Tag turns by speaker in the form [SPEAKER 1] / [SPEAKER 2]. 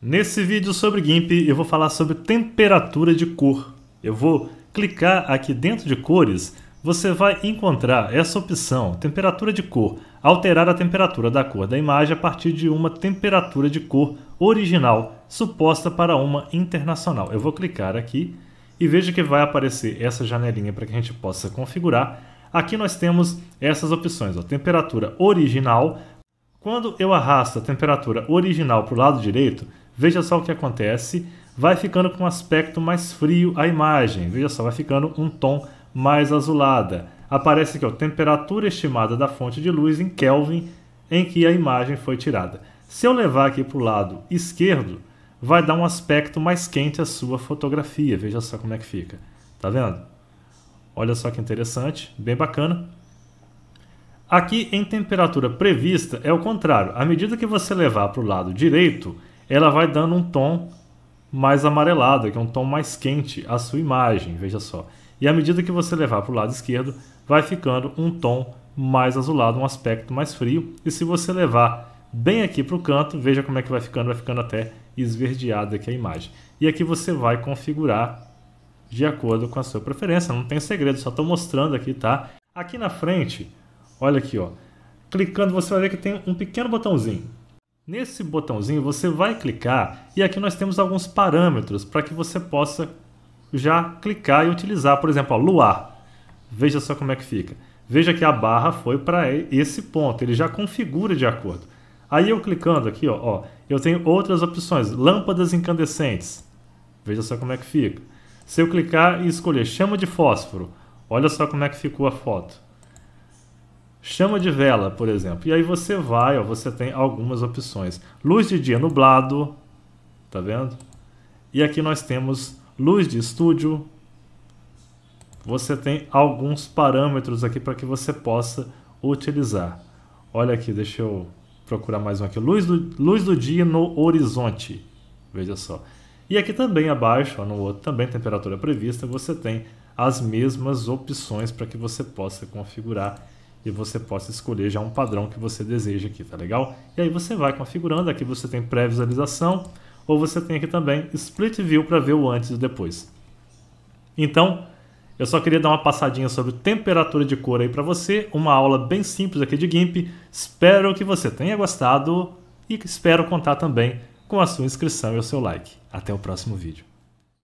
[SPEAKER 1] Nesse vídeo sobre GIMP eu vou falar sobre temperatura de cor. Eu vou clicar aqui dentro de cores, você vai encontrar essa opção, temperatura de cor, alterar a temperatura da cor da imagem a partir de uma temperatura de cor original suposta para uma internacional. Eu vou clicar aqui e veja que vai aparecer essa janelinha para que a gente possa configurar. Aqui nós temos essas opções, ó, temperatura original. Quando eu arrasto a temperatura original para o lado direito, Veja só o que acontece. Vai ficando com um aspecto mais frio a imagem. Veja só, vai ficando um tom mais azulada. Aparece aqui a temperatura estimada da fonte de luz em Kelvin em que a imagem foi tirada. Se eu levar aqui para o lado esquerdo, vai dar um aspecto mais quente a sua fotografia. Veja só como é que fica. Tá vendo? Olha só que interessante, bem bacana. Aqui em temperatura prevista é o contrário. À medida que você levar para o lado direito, ela vai dando um tom mais amarelado, que é um tom mais quente à sua imagem, veja só. E à medida que você levar para o lado esquerdo, vai ficando um tom mais azulado, um aspecto mais frio. E se você levar bem aqui para o canto, veja como é que vai ficando, vai ficando até esverdeada aqui a imagem. E aqui você vai configurar de acordo com a sua preferência, não tem segredo, só estou mostrando aqui, tá? Aqui na frente, olha aqui, ó. Clicando, você vai ver que tem um pequeno botãozinho Nesse botãozinho você vai clicar e aqui nós temos alguns parâmetros para que você possa já clicar e utilizar. Por exemplo, a luar. Veja só como é que fica. Veja que a barra foi para esse ponto, ele já configura de acordo. Aí eu clicando aqui, ó, ó, eu tenho outras opções, lâmpadas incandescentes. Veja só como é que fica. Se eu clicar e escolher chama de fósforo, olha só como é que ficou a foto chama de vela, por exemplo. E aí você vai, ó, você tem algumas opções. Luz de dia nublado, tá vendo? E aqui nós temos luz de estúdio. Você tem alguns parâmetros aqui para que você possa utilizar. Olha aqui, deixa eu procurar mais um aqui. Luz do, luz do dia no horizonte. Veja só. E aqui também abaixo, ó, no outro também, temperatura prevista, você tem as mesmas opções para que você possa configurar e você possa escolher já um padrão que você deseja aqui, tá legal? E aí você vai configurando, aqui você tem pré-visualização, ou você tem aqui também Split View para ver o antes e o depois. Então, eu só queria dar uma passadinha sobre temperatura de cor aí para você, uma aula bem simples aqui de GIMP. Espero que você tenha gostado e espero contar também com a sua inscrição e o seu like. Até o próximo vídeo.